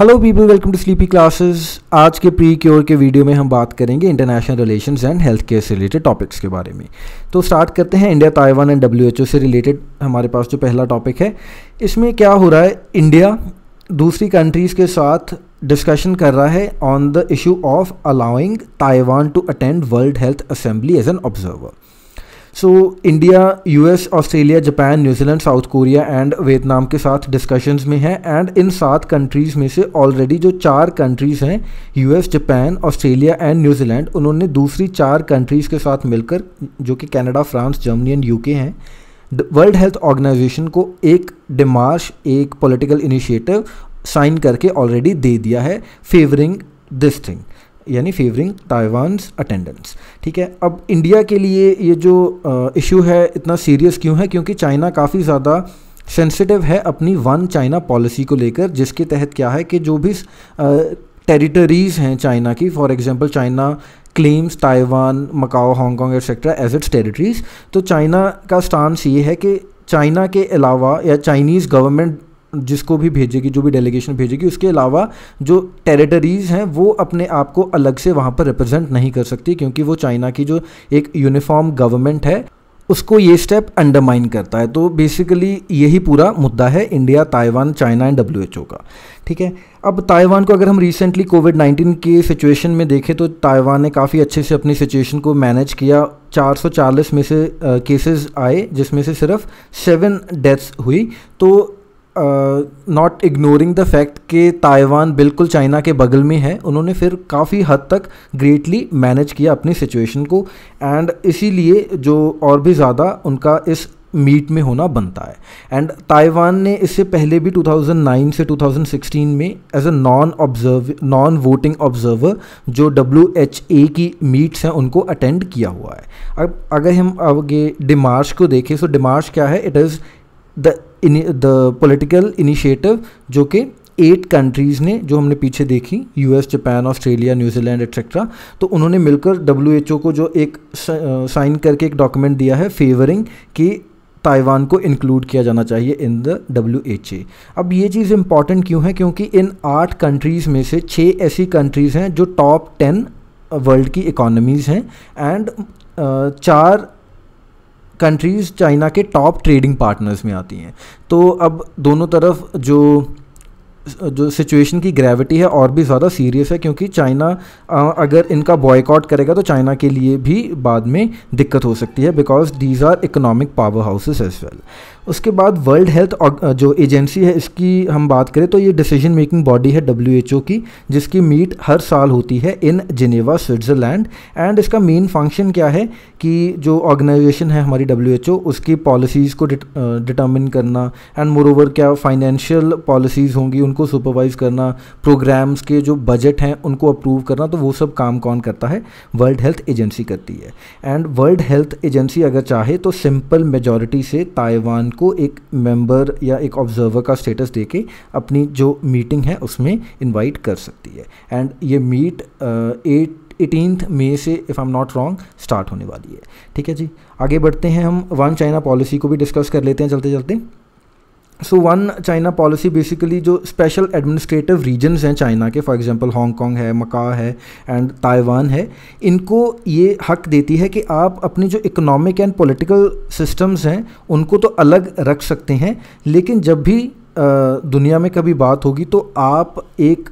Hello people welcome to sleepy classes आज के pre cure के वीडियो में हम बात करेंगे international relations and health care से रिलेटेड टॉपिक्स के बारे में तो स्टार्ट करते हैं इंडिया ताइवान एंड डब्ल्यूएचओ से रिलेटेड हमारे पास जो पहला टॉपिक है इसमें क्या हो रहा है इंडिया दूसरी कंट्रीज़ के साथ डिस्कशन कर रहा है on the issue of allowing Taiwan to attend World health Assembly as an observer so India US Australia Japan New Zealand South Korea and Vietnam के साथ डिस्कशंस में है एंड इन सात कंट्रीज़ में से ऑलरेडी जो चार कंट्रीज़ हैं US Japan Australia and New Zealand उन्होंने दूसरी चार कंट्रीज़ के साथ मिलकर जो कि Canada France Germany and UK हैं वर्ल्ड हेल्थ ऑर्गेनाइजेशन को एक डिमार्श एक पॉलिटिकल इनिशिएटिव साइन करके ऑलरेडी दे दिया है फेवरिंग दिस थिंग यानी फेवरिंग ताइवानस अटेंडेंस ठीक है अब इंडिया के लिए ये जो इशू है इतना सीरियस क्यों है क्योंकि चाइना काफ़ी ज़्यादा सेंसिटिव है अपनी वन चाइना पॉलिसी को लेकर जिसके तहत क्या है कि जो भी टेरिटरीज़ हैं चाइना की for example China claims Taiwan Macao Hong Kong etcetera as its territories तो चाइना का स्टांस ये है कि चाइना के अलावा या चाइनीज़ गवर्नमेंट जिसको भी भेजेगी जो भी डेलीगेशन भेजेगी उसके अलावा जो टेरिटरीज़ हैं वो अपने आप को अलग से वहाँ पर रिप्रेजेंट नहीं कर सकती क्योंकि वो चाइना की जो एक यूनिफॉर्म गवर्नमेंट है उसको ये स्टेप अंडरमाइन करता है तो बेसिकली यही पूरा मुद्दा है India Taiwan China and W का ठीक है अब ताइवान को अगर हम रिसेंटली कोविड 19 के सिचुएशन में देखें तो ताइवान ने काफ़ी अच्छे से अपनी सिचुएशन को मैनेज किया 440 में से केसेस आए जिसमें से सिर्फ सेवन डेथ्स हुई तो नॉट इग्नोरिंग द फैक्ट कि ताइवान बिल्कुल चाइना के बगल में है उन्होंने फिर काफ़ी हद तक ग्रेटली मैनेज किया अपनी सिचुएशन को एंड इसीलिए जो और भी ज़्यादा उनका इस मीट में होना बनता है एंड ताइवान ने इससे पहले भी 2009 से 2016 में as a non observe non voting observer जो डब्ल्यू एच ए की मीट्स हैं उनको अटेंड किया हुआ है अब अगर हम ये डिमार्श को देखें सो डिमार्श क्या है it is the the political initiative जो कि एट कंट्रीज़ ने जो हमने पीछे देखी US Japan Australia New Zealand etcetera तो उन्होंने मिलकर डब्ल्यू को जो एक साइन करके एक डॉक्यूमेंट दिया है फेवरिंग कि ताइवान को इंक्लूड किया जाना चाहिए in the W H A अब ये चीज़ इंपॉर्टेंट क्यों है क्योंकि इन आठ कंट्रीज़ में से छः ऐसी कंट्रीज़ हैं जो टॉप टेन वर्ल्ड की इकोनॉमीज़ हैं एंड चार कंट्रीज़ चाइना के टॉप ट्रेडिंग पार्टनर्स में आती हैं तो अब दोनों तरफ जो जो सिचुएशन की ग्रेविटी है और भी ज़्यादा सीरियस है क्योंकि चाइना अगर इनका बॉयकॉट करेगा तो चाइना के लिए भी बाद में दिक्कत हो सकती है because these are economic power houses as well उसके बाद वर्ल्ड हेल्थ जो एजेंसी है इसकी हम बात करें तो ये डिसीजन मेकिंग बॉडी है डब्ल्यू की जिसकी मीट हर साल होती है इन जिनेवा स्विट्ज़रलैंड एंड इसका मेन फंक्शन क्या है कि जो ऑर्गेनाइजेशन है हमारी डब्ल्यू उसकी पॉलिसीज़ को डिटर्मिन करना एंड मोर ओवर क्या फाइनेंशियल पॉलिसीज़ होंगी उनको सुपरवाइज़ करना प्रोग्राम्स के जो बजट हैं उनको अप्रूव करना तो वो सब काम कौन करता है वर्ल्ड हेल्थ एजेंसी करती है एंड वर्ल्ड हेल्थ एजेंसी अगर चाहे तो सिंपल मेजॉरिटी से ताइवान को एक मेंबर या एक ऑब्जर्वर का स्टेटस दे के अपनी जो मीटिंग है उसमें इनवाइट कर सकती है एंड ये मीट एट एटीनथ मे से if I am not wrong start होने वाली है ठीक है जी आगे बढ़ते हैं हम वन चाइना पॉलिसी को भी डिस्कस कर लेते हैं चलते चलते so one China policy basically जो स्पेशल एडमिनिस्ट्रेटिव रीजन्स हैं चाइना के फॉर एग्जांपल हांगकॉन्ग है मका है एंड ताइवान है इनको ये हक देती है कि आप अपनी जो इकोनॉमिक एंड पॉलिटिकल सिस्टम्स हैं उनको तो अलग रख सकते हैं लेकिन जब भी दुनिया में कभी बात होगी तो आप एक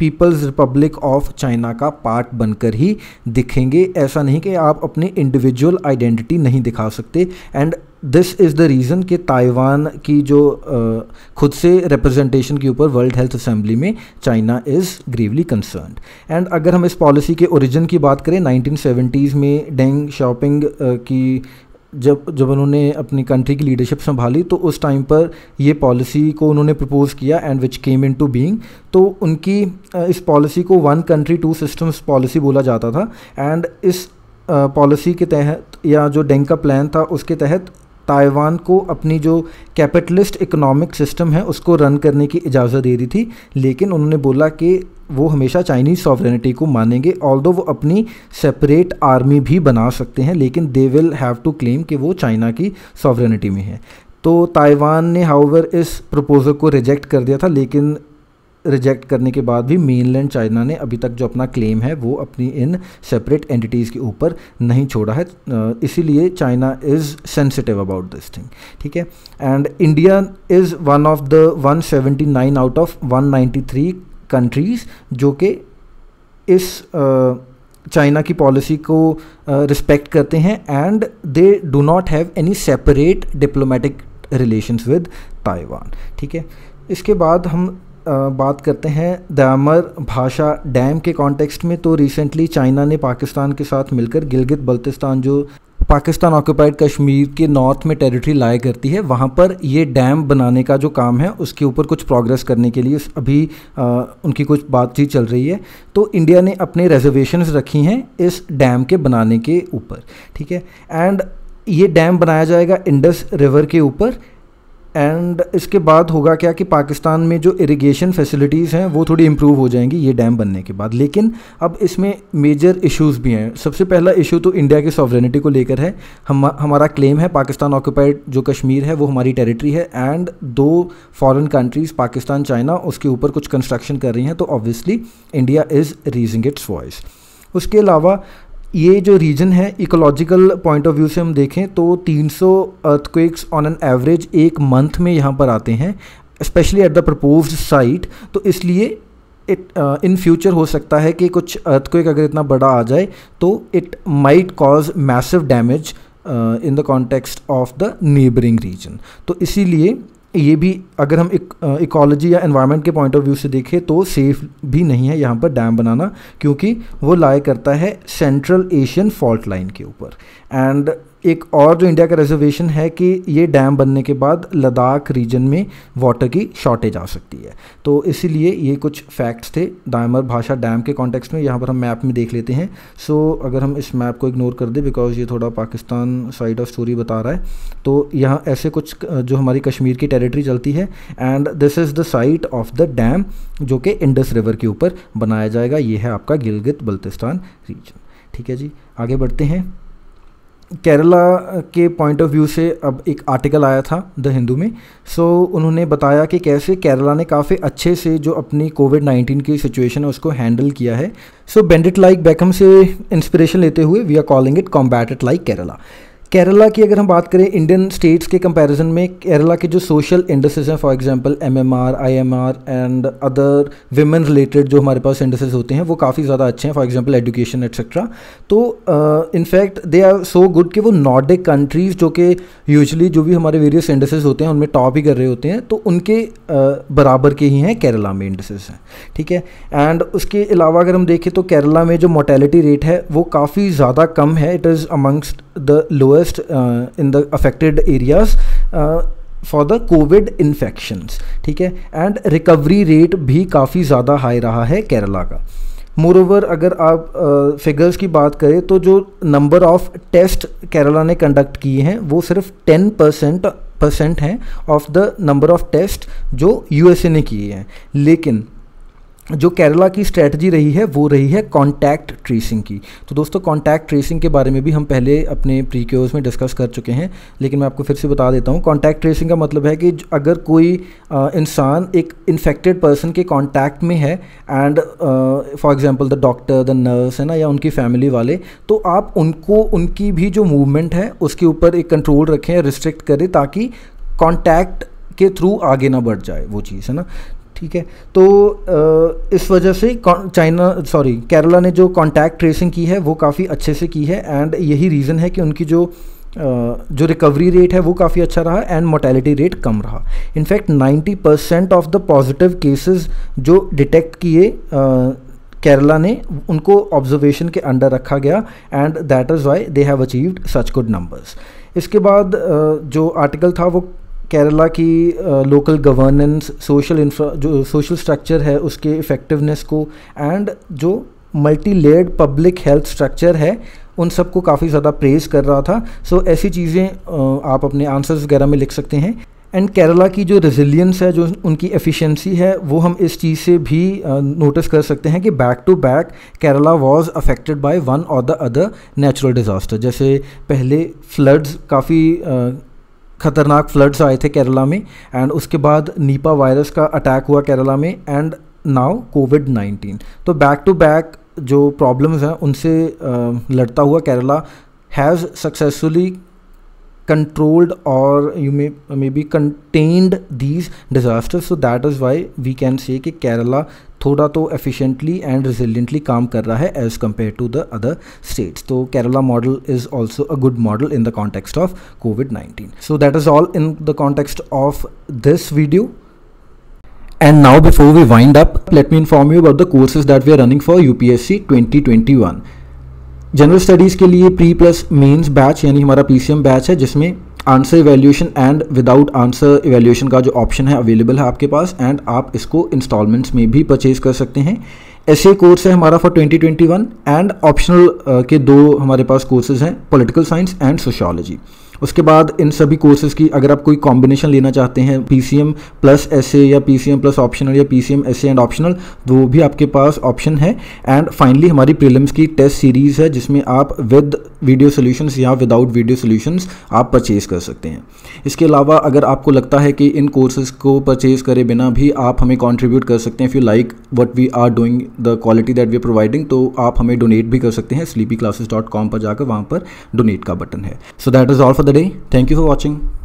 पीपल्स रिपब्लिक ऑफ चाइना का पार्ट बनकर ही दिखेंगे ऐसा नहीं कि आप अपने इंडिविजुअल आइडेंटिटी नहीं दिखा सकते and this is the reason कि ताइवान की जो uh, खुद से रिप्रेजेंटेशन के ऊपर वर्ल्ड हेल्थ असेंबली में China is gravely concern and अगर हम इस पॉलिसी के ओरिजिन की बात करें 1970s में डेंग शॉपिंग uh, की जब जब उन्होंने अपनी कंट्री की लीडरशिप संभाली तो उस टाइम पर ये पॉलिसी को उन्होंने प्रपोज़ किया and which came into being तो उनकी इस पॉलिसी को one country two systems policy बोला जाता था एंड इस पॉलिसी के तहत या जो डेंग का प्लान था उसके तहत ताइवान को अपनी जो कैपिटलिस्ट इकोनॉमिक सिस्टम है उसको रन करने की इजाज़त दे दी थी लेकिन उन्होंने बोला कि वो हमेशा चाइनीज़ सॉवरेनिटी को मानेंगे ऑल दो वो अपनी सेपरेट आर्मी भी बना सकते हैं लेकिन they will have to claim कि वो चाइना की सॉवरेनिटी में है तो ताइवान ने हाउवर इस प्रपोज़ल को रिजेक्ट कर दिया था लेकिन रिजेक्ट करने के बाद भी मेनलैंड चाइना ने अभी तक जो अपना क्लेम है वो अपनी इन सेपरेट एंटिटीज़ के ऊपर नहीं छोड़ा है इसीलिए China is sensitive about this thing ठीक है and India is one of the 179 out of 193 countries जो कि इस चाइना की पॉलिसी को रिस्पेक्ट करते हैं and they do not have any separate diplomatic relations with Taiwan ठीक है इसके बाद हम बात करते हैं दामर भाषा डैम के कॉन्टेक्स्ट में तो रिसेंटली चाइना ने पाकिस्तान के साथ मिलकर गिलगित बल्तिस्तान जो पाकिस्तान ऑक्यूपाइड कश्मीर के नॉर्थ में टेरिटरी लाया करती है वहाँ पर ये डैम बनाने का जो काम है उसके ऊपर कुछ प्रोग्रेस करने के लिए अभी आ, उनकी कुछ बातचीत चल रही है तो इंडिया ने अपने रिजर्वेशंस रखी हैं इस डैम के बनाने के ऊपर ठीक है एंड ये डैम बनाया जाएगा इंडस रिवर के ऊपर एंड इसके बाद होगा क्या कि पाकिस्तान में जो इरिगेशन फैसिलिटीज़ हैं वो थोड़ी इम्प्रूव हो जाएंगी ये डैम बनने के बाद लेकिन अब इसमें मेजर इश्यूज़ भी हैं सबसे पहला इशू तो इंडिया की सॉवरेनिटी को लेकर है हम हमारा क्लेम है पाकिस्तान ऑक्यूपाइड जो कश्मीर है वो हमारी टेरिटरी है एंड दो फॉरेन कंट्रीज़ पाकिस्तान चाइना उसके ऊपर कुछ कंस्ट्रक्शन कर रही हैं तो obviously India is raising its voice उसके अलावा ये जो रीजन है इकोलॉजिकल पॉइंट ऑफ व्यू से हम देखें तो 300 सौ अर्थक्वेक्स ऑन एन एवरेज एक मंथ में यहाँ पर आते हैं specially at the propose site तो इसलिए इट इन फ्यूचर हो सकता है कि कुछ अर्थक्वेक अगर इतना बड़ा आ जाए तो it might cause massive damage in the context of the neighbouring region तो इसीलिए ये भी अगर हम इकोलॉजी या एनवायरनमेंट के पॉइंट ऑफ व्यू से देखें तो सेफ भी नहीं है यहाँ पर डैम बनाना क्योंकि वो लाए करता है सेंट्रल एशियन फॉल्ट लाइन के ऊपर एंड एक और जो इंडिया का रिजर्वेशन है कि ये डैम बनने के बाद लद्दाख रीजन में वाटर की शॉर्टेज आ सकती है तो इसीलिए ये कुछ फैक्ट्स थे डायमर भाषा डैम के कॉन्टेक्स्ट में यहाँ पर हम मैप में देख लेते हैं सो so, अगर हम इस मैप को इग्नोर कर दें बिकॉज ये थोड़ा पाकिस्तान साइड ऑफ स्टोरी बता रहा है तो यहाँ ऐसे कुछ जो हमारी कश्मीर की टेरिटरी चलती है and this is the site of the dam जो कि इंडस रिवर के ऊपर बनाया जाएगा ये है आपका गिलगित बल्तिस्तान रीजन ठीक है जी आगे बढ़ते हैं केरला के पॉइंट ऑफ व्यू से अब एक आर्टिकल आया था द हिंदू में सो so, उन्होंने बताया कि कैसे केरला ने काफ़ी अच्छे से जो अपनी कोविड नाइन्टीन की सिचुएशन है उसको हैंडल किया है सो बेंडिट लाइक बैकम से इंस्पिरेशन लेते हुए we are calling it combat like Kerala Kerala की अगर हम बात करें इंडियन स्टेट्स के कंपैरिजन में केरला के जो सोशल इंडस्ट्रीज हैं for example MMR IMR and other women related जो हमारे पास इंडस्ट्रीज होते हैं वो काफ़ी ज़्यादा अच्छे हैं फॉर एग्जांपल एजुकेशन एट्सेट्रा तो in fact they are so good कि वो नॉर्डिक कंट्रीज़ जो कि यूजली जो भी हमारे वेरियस इंडस्ट्रीज होते हैं उनमें टॉप ही कर रहे होते हैं तो उनके uh, बराबर के ही हैं केरला में इंडस्ट्रीज हैं ठीक है एंड उसके अलावा अगर हम देखें तो केरला में जो मोटेलिटी रेट है वो काफ़ी ज़्यादा कम है it is amongst the lower lowest uh, in the affected areas for the covid infections ठीक है एंड रिकवरी रेट भी काफ़ी ज़्यादा हाई रहा है केरला का मोर ओवर अगर आप फिगर्स uh, की बात करें तो जो नंबर ऑफ टेस्ट केरला ने कंडक्ट किए हैं वो सिर्फ टेन परसेंट परसेंट हैं of the number of test जो यूएसए ने किए हैं लेकिन जो केरला की स्ट्रैटी रही है वो रही है कॉन्टैक्ट ट्रेसिंग की तो दोस्तों कॉन्टैक्ट ट्रेसिंग के बारे में भी हम पहले अपने प्री क्योर्स में डिस्कस कर चुके हैं लेकिन मैं आपको फिर से बता देता हूँ कॉन्टैक्ट ट्रेसिंग का मतलब है कि अगर कोई इंसान एक इन्फेक्टेड पर्सन के कॉन्टैक्ट में है and for example the doctor the nurse है ना या उनकी फैमिली वाले तो आप उनको उनकी भी जो मूवमेंट है उसके ऊपर एक कंट्रोल रखें रिस्ट्रिक्ट करें ताकि कॉन्टैक्ट के थ्रू आगे ना बढ़ जाए वो चीज़ है ना ठीक है तो इस वजह से चाइना सॉरी केरला ने जो कॉन्टैक्ट ट्रेसिंग की है वो काफ़ी अच्छे से की है एंड यही रीज़न है कि उनकी जो जो रिकवरी रेट है वो काफ़ी अच्छा रहा एंड मोटेलिटी रेट कम रहा in fact 90 percent of the positive cases जो डिटेक्ट किए केरला ने उनको ऑब्जर्वेशन के अंडर रखा गया and that is why they have achieved such good numbers इसके बाद जो आर्टिकल था वो केरला की लोकल गवर्नेंस सोशल इंफ्रा जो सोशल स्ट्रक्चर है उसके इफ़ेक्टिवनेस को एंड जो multi layered public health structure है उन सबको काफ़ी ज़्यादा प्रेज कर रहा था सो so, ऐसी चीज़ें आप अपने आंसर्स वगैरह में लिख सकते हैं एंड केरला की जो रेजिलियंस है जो उनकी एफिशिएंसी है वो हम इस चीज़ से भी नोटिस कर सकते हैं कि back to back Kerala was affected by one or the other natural disaster जैसे पहले फ्लड्स काफ़ी खतरनाक फ्लड्स आए थे केरला में एंड उसके बाद नीपा वायरस का अटैक हुआ केरला में एंड नाउ कोविड नाइन्टीन तो बैक टू बैक जो प्रॉब्लम्स हैं उनसे लड़ता हुआ Kerala has successfully controlled or you may maybe contained these disasters so that is why we can say that Kerala थोड़ा तो एफिशिएंटली एंड रिजिलियंटली काम कर रहा है as compare to the other states तो Kerala model is also a good model in the context of covid 19 so that is all in the context of this video And now before we wind up, let me inform you about the courses that we are running for UPSC 2021. General studies के लिए pre plus mains batch यानी हमारा M batch है जिसमें answer evaluation and without answer evaluation का जो option है available है आपके पास एंड आप इसको इंस्टॉलमेंट्स में भी परचेज कर सकते हैं ऐसे कोर्स है हमारा फॉर 2021 एंड ऑप्शनल के दो हमारे पास कोर्सेज हैं पॉलिटिकल साइंस एंड सोशोलॉजी उसके बाद इन सभी कोर्सेज की अगर आप कोई कॉम्बिनेशन लेना चाहते हैं पी प्लस एस या पी प्लस ऑप्शनल या पी सी एंड ऑप्शनल वो भी आपके पास ऑप्शन है एंड फाइनली हमारी प्रीलिम्स की टेस्ट सीरीज़ है जिसमें आप विद वीडियो सोल्यूशन या विदाउट वीडियो सोल्यूशन आप परचेज़ कर सकते हैं इसके अलावा अगर आपको लगता है कि इन कोर्सेज को परचेज़ करे बिना भी आप हमें कॉन्ट्रीब्यूट कर सकते हैं if you like what we are doing the quality that we are providing तो आप हमें डोनेट भी कर सकते हैं स्लीपी क्लासेज डॉट कॉम पर जाकर वहाँ पर डोनेट का बटन है so that is all for the the day thank you for watching